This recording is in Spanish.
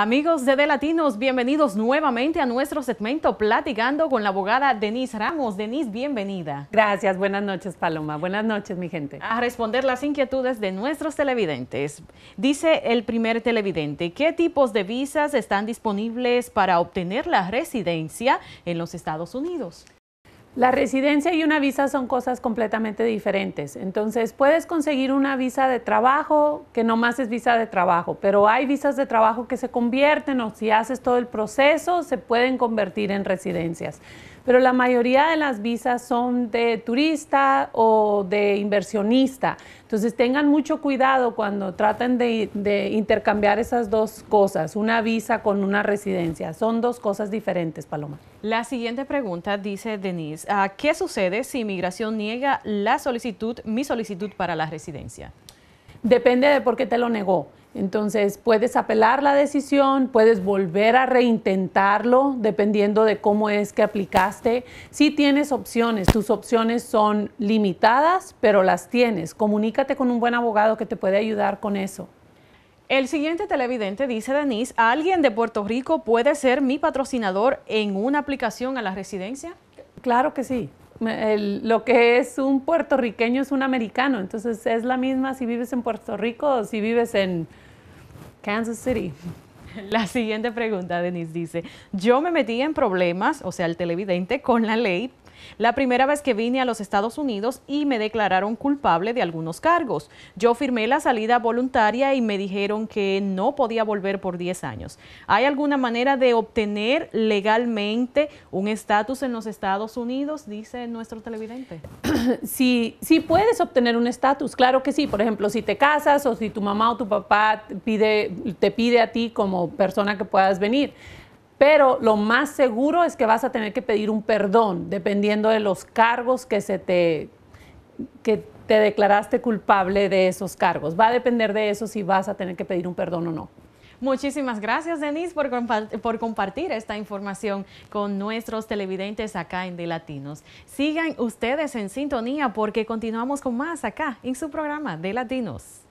Amigos de De Latinos, bienvenidos nuevamente a nuestro segmento Platicando con la abogada Denise Ramos. Denise, bienvenida. Gracias, buenas noches Paloma, buenas noches mi gente. A responder las inquietudes de nuestros televidentes. Dice el primer televidente, ¿qué tipos de visas están disponibles para obtener la residencia en los Estados Unidos? La residencia y una visa son cosas completamente diferentes. Entonces, puedes conseguir una visa de trabajo, que no más es visa de trabajo, pero hay visas de trabajo que se convierten o si haces todo el proceso, se pueden convertir en residencias. Pero la mayoría de las visas son de turista o de inversionista. Entonces, tengan mucho cuidado cuando traten de, de intercambiar esas dos cosas, una visa con una residencia. Son dos cosas diferentes, Paloma. La siguiente pregunta dice Denise Ah, ¿qué sucede si inmigración niega la solicitud, mi solicitud para la residencia? Depende de por qué te lo negó. Entonces, puedes apelar la decisión, puedes volver a reintentarlo, dependiendo de cómo es que aplicaste. Sí tienes opciones, tus opciones son limitadas, pero las tienes. Comunícate con un buen abogado que te puede ayudar con eso. El siguiente televidente dice, Denise, ¿alguien de Puerto Rico puede ser mi patrocinador en una aplicación a la residencia? Claro que sí. lo que es un puertorriqueño es un americano, entonces es la misma si vives en Puerto Rico o si vives en Kansas City. La siguiente pregunta, Denise, dice, yo me metí en problemas, o sea, el televidente, con la ley la primera vez que vine a los Estados Unidos y me declararon culpable de algunos cargos. Yo firmé la salida voluntaria y me dijeron que no podía volver por 10 años. ¿Hay alguna manera de obtener legalmente un estatus en los Estados Unidos? Dice nuestro televidente. Sí, sí puedes obtener un estatus, claro que sí. Por ejemplo, si te casas o si tu mamá o tu papá pide, te pide a ti como persona que puedas venir. Pero lo más seguro es que vas a tener que pedir un perdón, dependiendo de los cargos que se te que te declaraste culpable de esos cargos. Va a depender de eso si vas a tener que pedir un perdón o no. Muchísimas gracias, Denise, por, por, compartir esta información con nuestros televidentes acá en De Latinos. Sigan ustedes en sintonía porque continuamos con más acá en su programa De Latinos.